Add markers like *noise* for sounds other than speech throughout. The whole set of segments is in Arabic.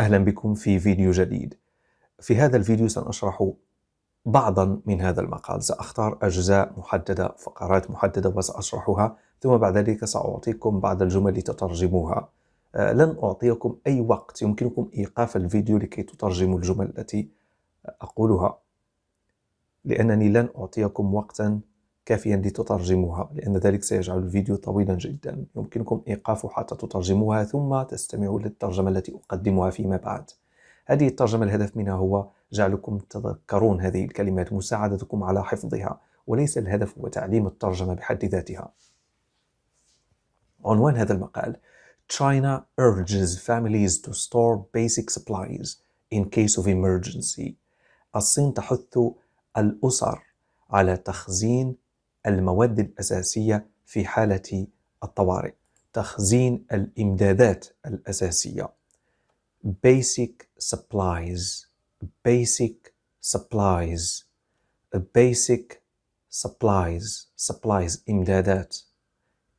أهلا بكم في فيديو جديد في هذا الفيديو سنشرح بعضا من هذا المقال سأختار أجزاء محددة فقرات محددة وسأشرحها ثم بعد ذلك سأعطيكم بعض الجمل لتترجموها آه، لن أعطيكم أي وقت يمكنكم إيقاف الفيديو لكي تترجموا الجمل التي أقولها لأنني لن أعطيكم وقتا كافيا لتترجموها لأن ذلك سيجعل الفيديو طويلا جدا يمكنكم إيقافه حتى تترجموها ثم تستمعوا للترجمة التي أقدمها فيما بعد هذه الترجمة الهدف منها هو جعلكم تذكرون هذه الكلمات مساعدتكم على حفظها وليس الهدف هو تعليم الترجمة بحد ذاتها عنوان هذا المقال China urges families to store basic supplies in case of emergency الصين تحث الأسر على تخزين المواد الأساسية في حالة الطوارئ تخزين الإمدادات الأساسية basic supplies basic supplies basic supplies supplies إمدادات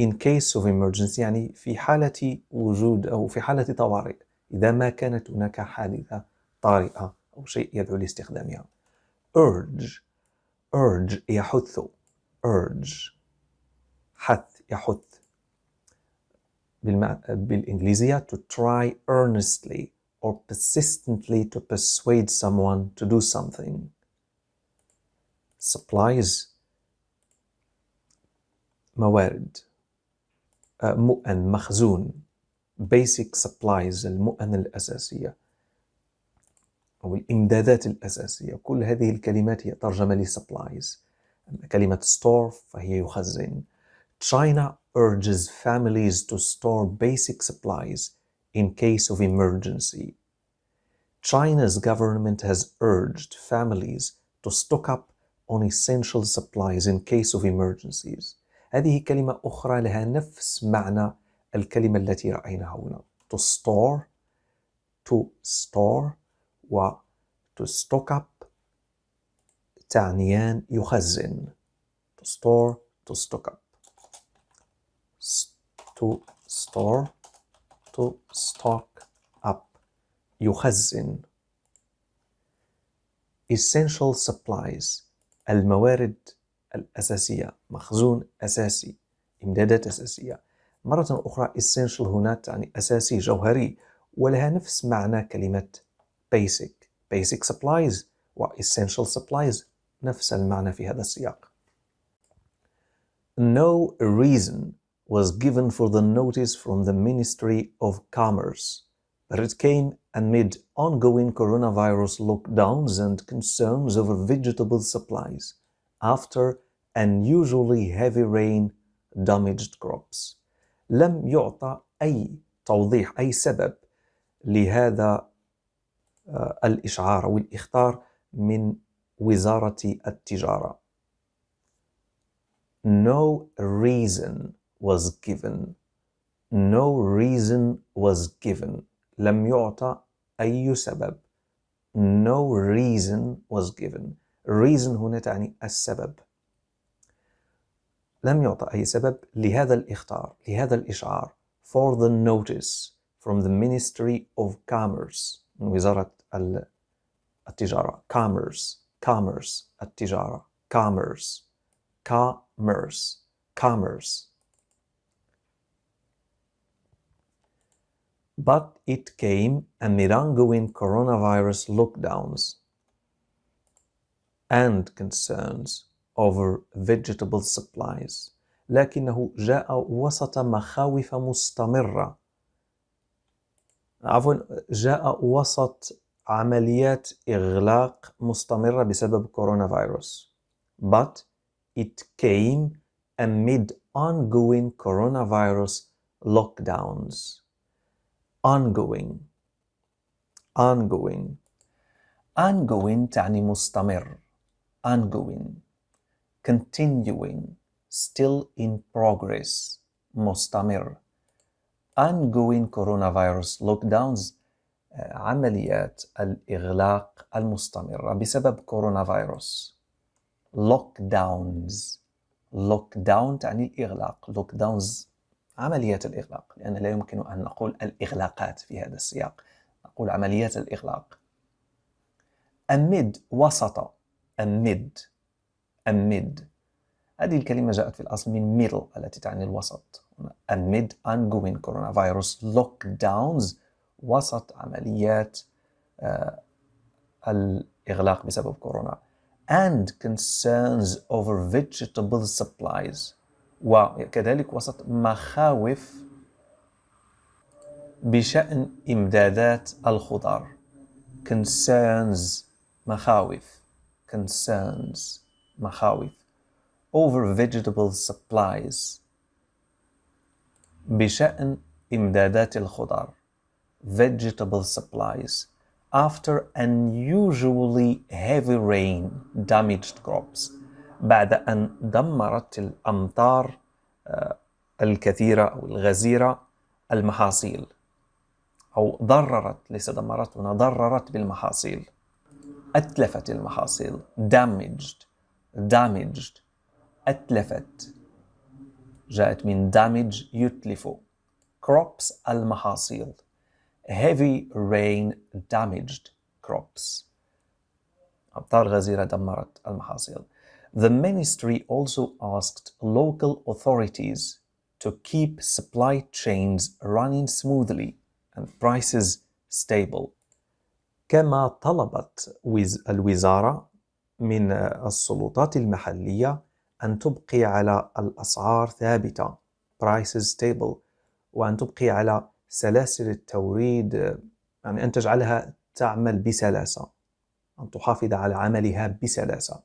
in case of emergency يعني في حالة وجود أو في حالة طوارئ إذا ما كانت هناك حادثة طارئة أو شيء يدعو لاستخدامها urge urge يحث urge حث يحث بالإنجليزية to try earnestly or persistently to persuade someone to do something supplies موارد مؤن مخزون basic supplies المؤن الأساسية أو الإمدادات الأساسية كل هذه الكلمات هي ترجمة supplies كلمة store فهي يخزن China urges families to store basic supplies in case of emergency. China's government has urged families to stock up on essential supplies in case of emergencies. هذه كلمة أخرى لها نفس معنى الكلمة التي رأيناها هنا. To store, to store و to stock up تعنيان يخزن to store to stock up to store to stock up يخزن essential supplies الموارد الأساسية مخزون أساسي إمدادات أساسية مرة أخرى essential هنا تعني أساسي جوهري ولها نفس معنى كلمة basic basic supplies و essential supplies نفس المعنى في هذا السياق. No reason was given for the notice from the Ministry of Commerce, but it came amid ongoing coronavirus lockdowns and concerns over vegetable supplies after unusually heavy rain damaged crops. لم يعطى أي توضيح أي سبب لهذا الإشعار أو الإخطار من وزارة التجارة. No reason was given. No reason was given. لم يعطى أي سبب. No reason was given. Reason هنا تعني السبب. لم يعطى أي سبب لهذا الإخطار، لهذا الإشعار. For the notice from the Ministry of Commerce. من وزارة التجارة. Commerce. commerce, at-tijara, commerce, commerce, commerce. But it came amid ongoing coronavirus lockdowns and concerns over vegetable supplies. لكنه جاء وسط مخاوف مستمرة عفوا جاء وسط عمليات إغلاق مستمرة بسبب كورونا فيروس but it came amid ongoing coronavirus lockdowns ongoing ongoing ongoing تعني مستمر ongoing continuing still in progress مستمر ongoing coronavirus lockdowns عمليات الإغلاق المستمرة بسبب كورونا فيروس لوك داونز لوك داون تعني الإغلاق لوك داونز عمليات الإغلاق لأن لا يمكن أن نقول الإغلاقات في هذا السياق نقول عمليات الإغلاق أمد وسط أمد أمد هذه الكلمة جاءت في الأصل من ميدل التي تعني الوسط أمد ongoing coronavirus lockdowns وسط عمليات آه، الإغلاق بسبب كورونا and concerns over vegetable supplies وكذلك وسط مخاوف بشأن إمدادات الخضار concerns مخاوف concerns مخاوف over vegetable supplies بشأن إمدادات الخضار vegetable supplies after unusually heavy rain damaged crops بعد أن دمرت الأمطار آه، الكثيرة أو الغزيرة المحاصيل أو ضررت ليس دمرت هنا ضررت بالمحاصيل أتلفت المحاصيل damaged damaged أتلفت جاءت من damage يتلف crops المحاصيل heavy rain damaged crops. The ministry also asked local authorities to keep supply chains running smoothly and prices stable. كما طلبت الوزارة من السلطات المحلية أن تبقي على الأسعار ثابتة prices stable وأن تبقي على سلاسل التوريد يعني أن تجعلها تعمل بسلاسة أن تحافظ على عملها بسلاسة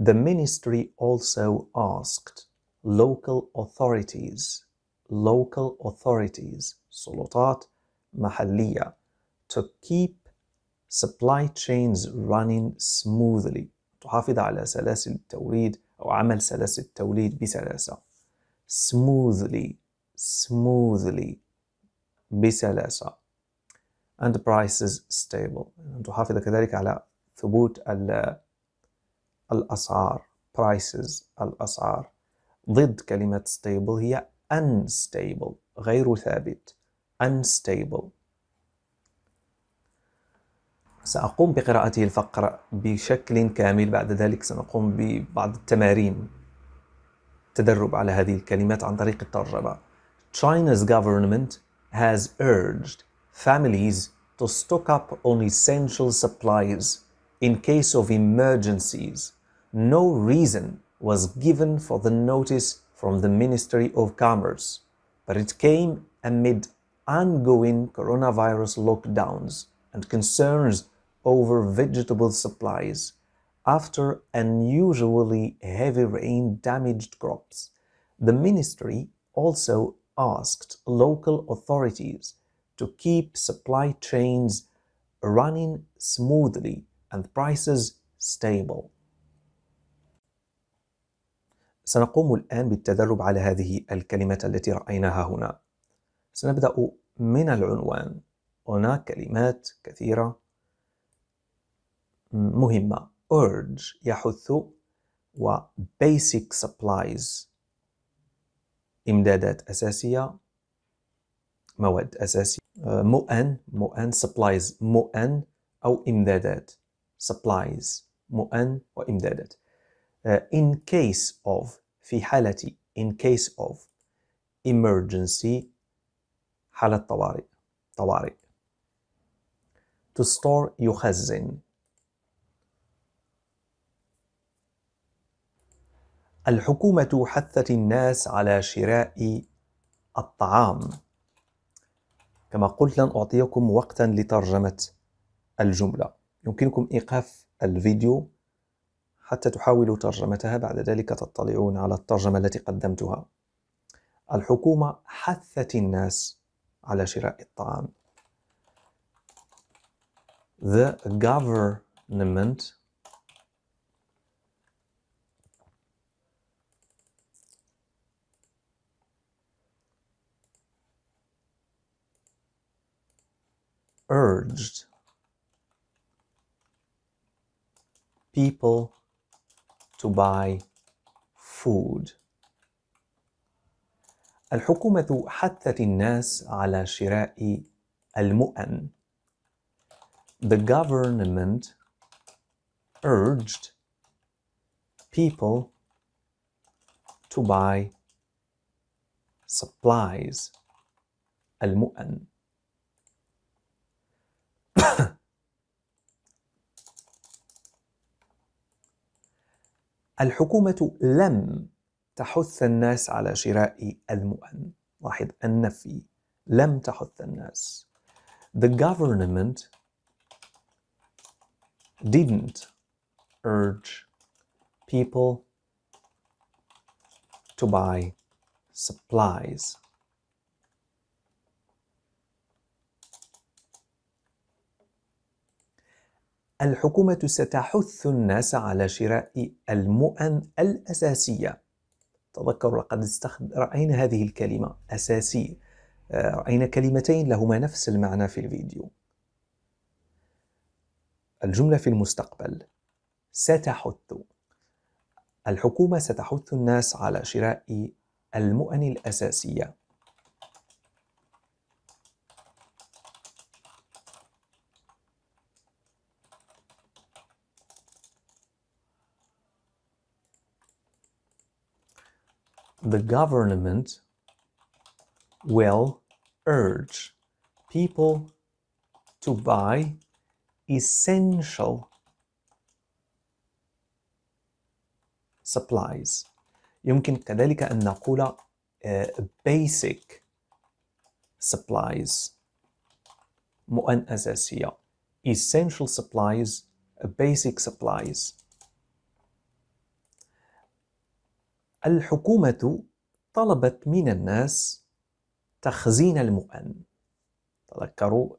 The ministry also asked local authorities local authorities سلطات محلية to keep supply chains running smoothly تحافظ على سلاسل التوريد أو عمل سلاسل التوريد بسلاسة smoothly smoothly بسلاسة and prices stable أن تحافظ كذلك على ثبوت الأسعار prices الأسعار ضد كلمة stable هي unstable غير ثابت unstable سأقوم بقراءة الفقرة بشكل كامل بعد ذلك سنقوم ببعض التمارين تدرب على هذه الكلمات عن طريق الترجمة China's government has urged families to stock up on essential supplies in case of emergencies, no reason was given for the notice from the Ministry of Commerce, but it came amid ongoing coronavirus lockdowns and concerns over vegetable supplies after unusually heavy rain damaged crops. The ministry also asked local authorities to keep supply chains running smoothly and prices stable. سنقوم الآن بالتدرب على هذه الكلمة التي رأيناها هنا. سنبدأ من العنوان. هناك كلمات كثيرة مهمة. urge يحث و basic supplies إمدادات أساسية مواد أساسية آه، مؤن مؤن سبلايز مؤن أو إمدادات supplies مؤن وإمدادات آه، in case of في حالة in case of emergency حالة طوارئ طوارئ to store يخزن الحكومة حثت الناس على شراء الطعام كما قلت لن أعطيكم وقتا لترجمة الجملة يمكنكم إيقاف الفيديو حتى تحاولوا ترجمتها بعد ذلك تطلعون على الترجمة التي قدمتها الحكومة حثت الناس على شراء الطعام The government urged people to buy food. الحكومة حثت الناس على شراء المؤن. The government urged people to buy supplies المؤن *coughs* الحكومة لم تحث الناس على شراء المؤن لاحظ النفي لم تحث الناس The government didn't urge people to buy supplies الحكومة ستحث الناس على شراء المؤن الأساسية تذكروا لقد استخد... رأينا هذه الكلمة أساسي آه، رأينا كلمتين لهما نفس المعنى في الفيديو الجملة في المستقبل ستحث الحكومة ستحث الناس على شراء المؤن الأساسية the government will urge people to buy essential supplies يمكن كذلك أن نقول basic supplies مؤن أساسية essential supplies basic supplies الحكومة طلبت من الناس تخزين المؤن تذكروا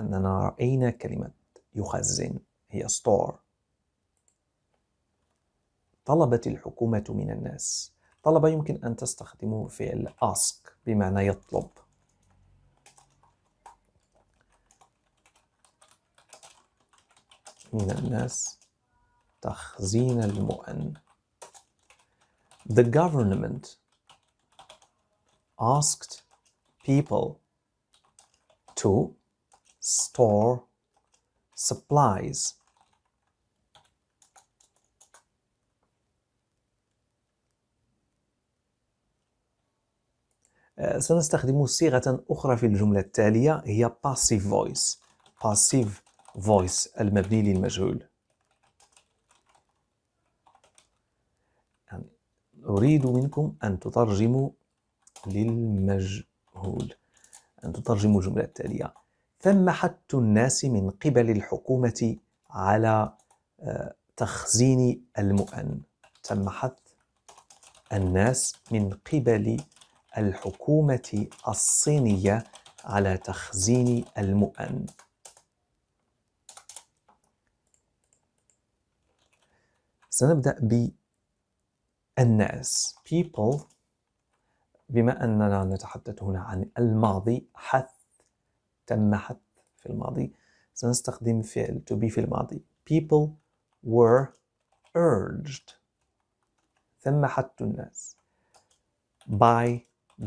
أننا رأينا كلمة يخزن هي ستور طلبت الحكومة من الناس طلب يمكن أن تستخدموا فعل ask بمعنى يطلب من الناس تخزين المؤن The government asked people to store supplies. سنستخدم صيغة أخرى في الجملة التالية هي passive voice passive voice المبني للمجهول أريد منكم أن تترجموا للمجهول أن تترجموا الجملة التالية ثم حث الناس من قبل الحكومة على آه، تخزين المؤن تم حث الناس من قبل الحكومة الصينية على تخزين المؤن سنبدأ الناس people بما أننا نتحدث هنا عن الماضي حث تم حث في الماضي سنستخدم فعل to be في الماضي people were urged تم حث الناس by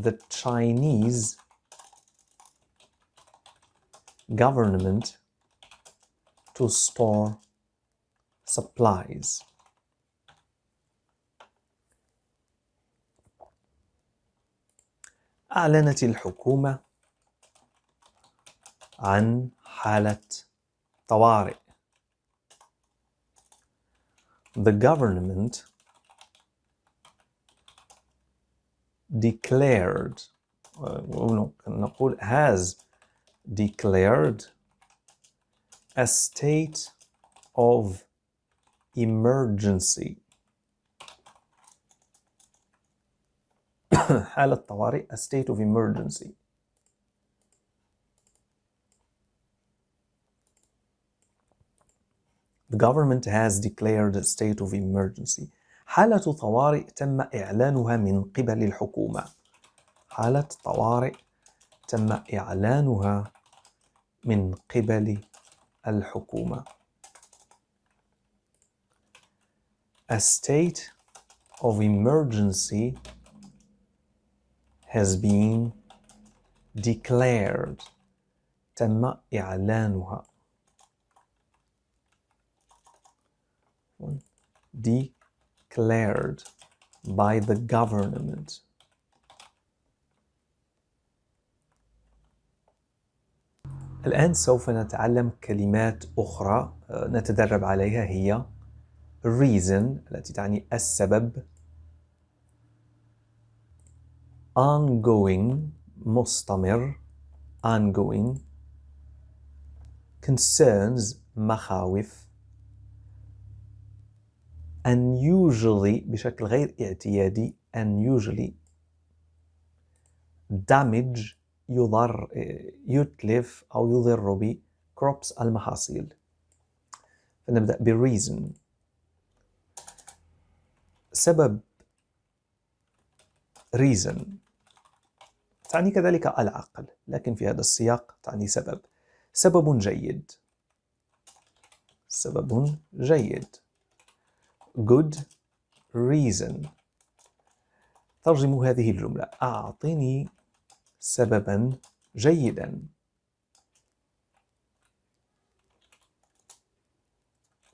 the Chinese government to store supplies أعلنت الحكومة عن حالة طوارئ. The government declared نقول has declared a state of emergency حالة طوارئ a state of emergency The government has declared a state of emergency حالة طوارئ تم إعلانها من قبل الحكومة حالة طوارئ تم إعلانها من قبل الحكومة A state of emergency has been declared تم إعلانها declared by the government الآن سوف نتعلم كلمات أخرى آه، نتدرب عليها هي reason التي تعني السبب ongoing mustamir ongoing concerns مخاوف unusually بشكل غير اعتيادي unusually damage يضر يتلف أو يضر ب crops المحاصيل فنبدأ بالreason سبب reason تعني كذلك العقل لكن في هذا السياق تعني سبب سبب جيد سبب جيد good reason ترجموا هذه الجملة أعطني سببا جيدا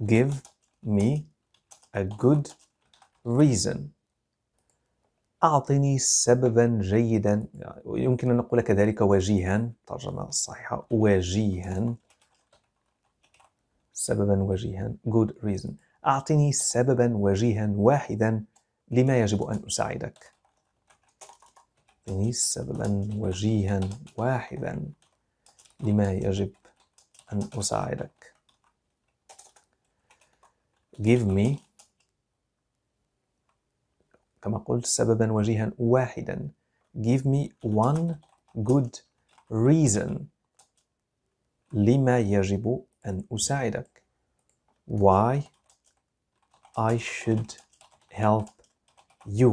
give me a good reason أعطني سببا جيدا يمكن أن نقول كذلك وجيها ترجمة صحيحة وجيها سببا وجيها good reason أعطني سببا وجيها واحدا لما يجب أن أساعدك أعطني سببا وجيها واحدا لما يجب أن أساعدك give me كما قلت سببا وجيها واحدا give me one good reason لما يجب أن أساعدك why I should help you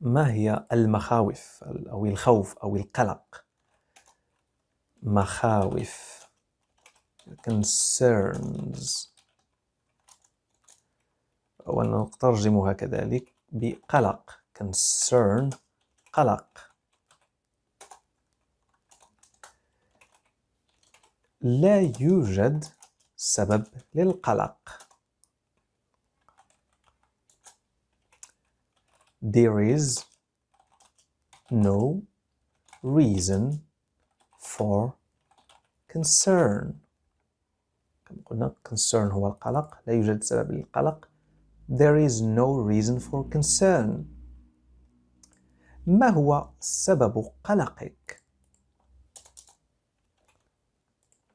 ما هي المخاوف أو الخوف أو القلق مخاوف concerns ونترجمها كذلك بقلق concern قلق لا يوجد سبب للقلق there is no reason for concern كما قلنا concern هو القلق لا يوجد سبب للقلق there is no reason for concern ما هو سبب قلقك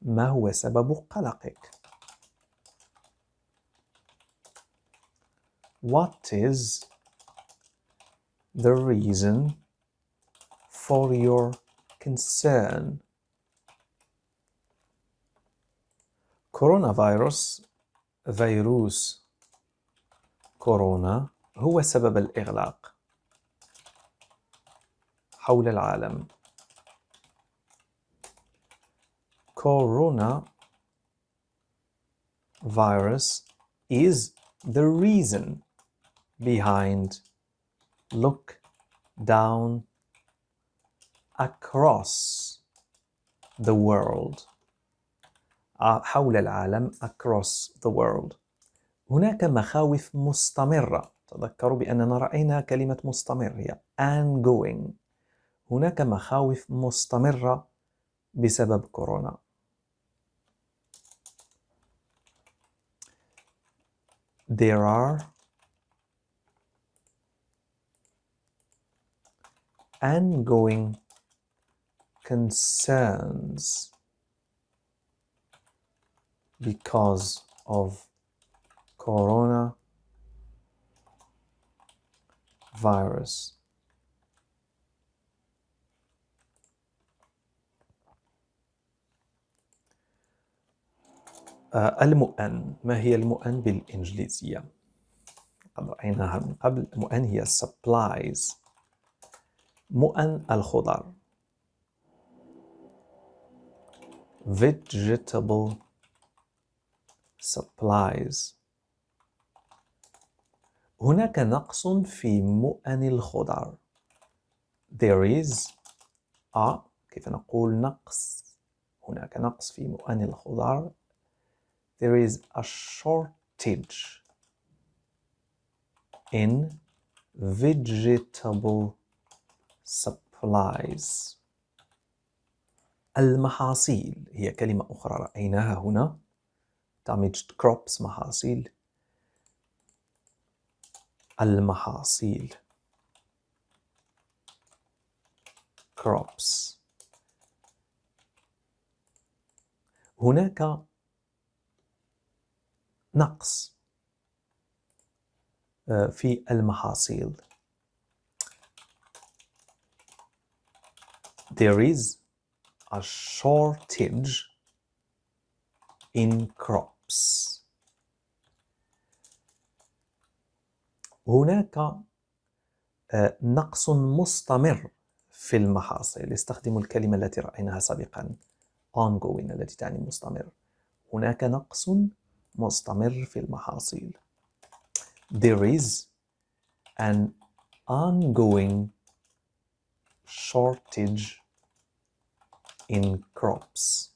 ما هو سبب قلقك what is the reason for your concern كورونا فيروس فيروس كورونا هو سبب الإغلاق حول العالم كورونا فيروس is the reason behind look down across the world آه، حول العالم across the world هناك مخاوف مستمرة تذكروا بأننا رأينا كلمة مستمر هي ongoing هناك مخاوف مستمرة بسبب كورونا there are ongoing concerns because of corona virus. آه، المؤن ما هي المؤن بالإنجليزية؟ قد رأيناها من قبل المؤن هي supplies مؤن الخضر vegetable supplies هناك نقص في مؤن الخضر there is a كيف نقول نقص هناك نقص في مؤن الخضر there is a shortage in vegetable supplies المحاصيل هي كلمة أخرى رأيناها هنا damaged crops محاصيل المحاصيل crops هناك نقص في المحاصيل there is a shortage in crop الحبس هناك آه، نقص مستمر في المحاصيل استخدموا الكلمة التي رأيناها سابقا ongoing التي تعني مستمر هناك نقص مستمر في المحاصيل there is an ongoing shortage in crops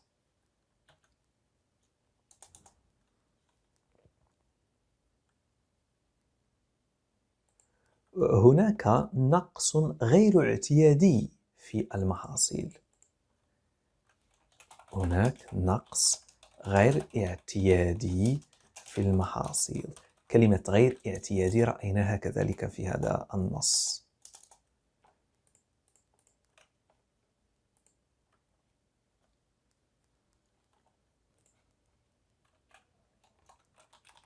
هناك نقص غير اعتيادي في المحاصيل هناك نقص غير اعتيادي في المحاصيل كلمة غير اعتيادي رأيناها كذلك في هذا النص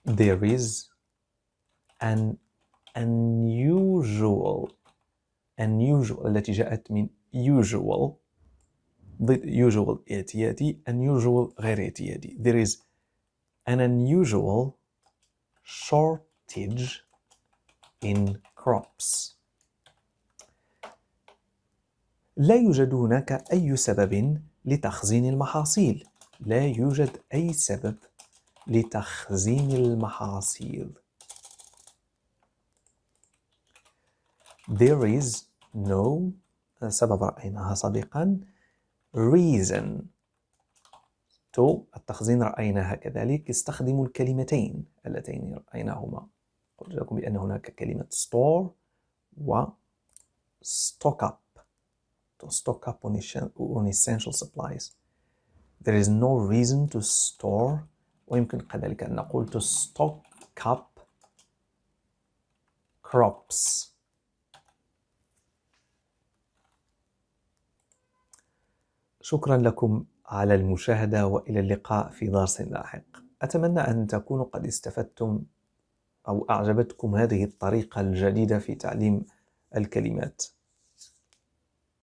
There is an unusual unusual التي جاءت من usual ضد usual اعتيادي unusual غير اعتيادي there is an unusual shortage in crops لا يوجد هناك أي سبب لتخزين المحاصيل لا يوجد أي سبب لتخزين المحاصيل There is no سبب رأيناها سابقا reason to التخزين رأيناها كذلك يستخدم الكلمتين اللتين رأيناهما قلت لكم بأن هناك كلمة store و stock up to stock up on essential supplies there is no reason to store ويمكن كذلك أن نقول to stock up crops شكرا لكم على المشاهدة وإلى اللقاء في درس لاحق أتمنى أن تكونوا قد استفدتم أو أعجبتكم هذه الطريقة الجديدة في تعليم الكلمات